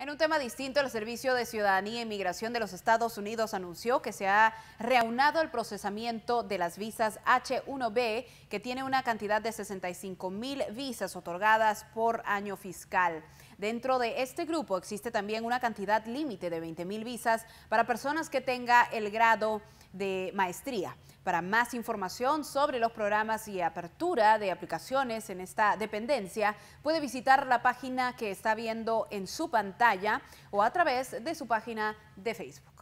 En un tema distinto, el Servicio de Ciudadanía e Inmigración de los Estados Unidos anunció que se ha reanudado el procesamiento de las visas H1B, que tiene una cantidad de 65 mil visas otorgadas por año fiscal. Dentro de este grupo existe también una cantidad límite de 20 mil visas para personas que tenga el grado de maestría. Para más información sobre los programas y apertura de aplicaciones en esta dependencia, puede visitar la página que está viendo en su pantalla o a través de su página de Facebook.